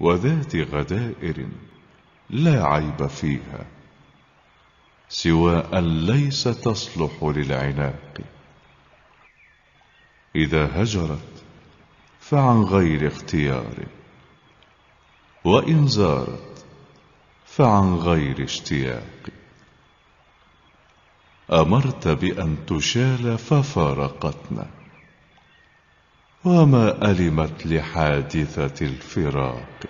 وذات غدائر لا عيب فيها سوى أن ليس تصلح للعناق إذا هجرت فعن غير اختيار وإن زارت فعن غير اشتياق أمرت بأن تشال ففارقتنا وما ألمت لحادثة الفراق